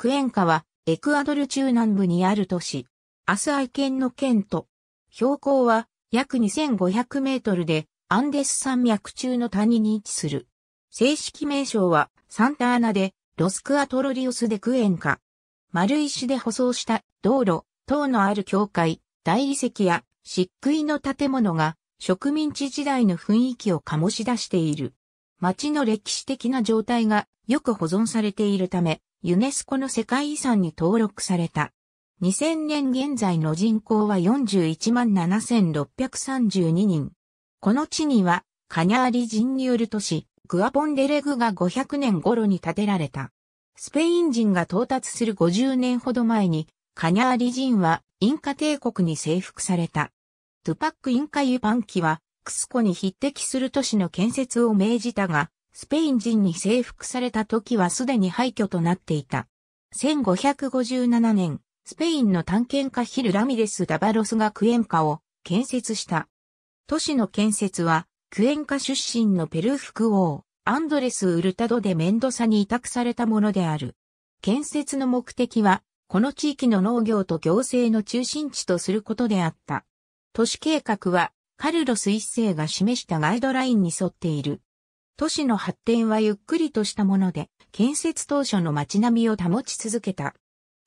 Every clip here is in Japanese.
クエンカは、エクアドル中南部にある都市、アスアイ県の県と、標高は約2500メートルで、アンデス山脈中の谷に位置する。正式名称は、サンタアナで、ロスクアトロリオスでクエンカ。丸石で舗装した道路、等のある教会、大理石や漆喰の建物が植民地時代の雰囲気を醸し出している。町の歴史的な状態がよく保存されているため、ユネスコの世界遺産に登録された。2000年現在の人口は417,632人。この地には、カニャーリ人る都市、グアポンデレグが500年頃に建てられた。スペイン人が到達する50年ほど前に、カニャーリ人はインカ帝国に征服された。トゥパック・インカ・ユパンキは、クスコに匹敵する都市の建設を命じたが、スペイン人に征服された時はすでに廃墟となっていた。1557年、スペインの探検家ヒル・ラミレス・ダバロスがクエンカを建設した。都市の建設は、クエンカ出身のペルー副王、アンドレス・ウルタドでメンドサに委託されたものである。建設の目的は、この地域の農業と行政の中心地とすることであった。都市計画は、カルロス一世が示したガイドラインに沿っている。都市の発展はゆっくりとしたもので、建設当初の街並みを保ち続けた。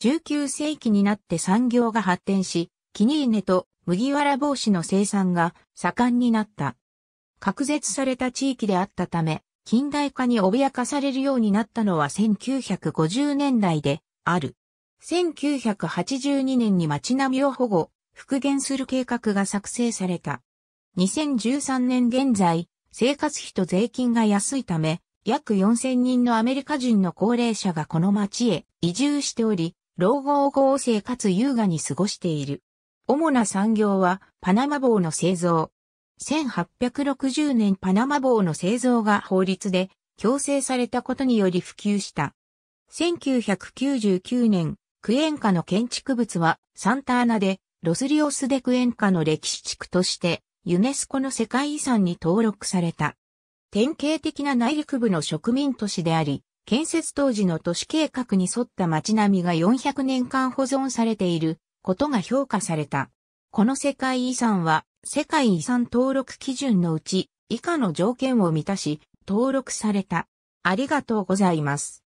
19世紀になって産業が発展し、キニーネと麦わら帽子の生産が盛んになった。隔絶された地域であったため、近代化に脅かされるようになったのは1950年代である。1982年に街並みを保護、復元する計画が作成された。2013年現在、生活費と税金が安いため、約4000人のアメリカ人の高齢者がこの町へ移住しており、老後を合成かつ優雅に過ごしている。主な産業はパナマ棒の製造。1860年パナマ棒の製造が法律で強制されたことにより普及した。1999年、クエンカの建築物はサンターナでロスリオスデクエンカの歴史地区としてユネスコの世界遺産に登録された。典型的な内陸部の植民都市であり、建設当時の都市計画に沿った街並みが400年間保存されていることが評価された。この世界遺産は世界遺産登録基準のうち以下の条件を満たし登録された。ありがとうございます。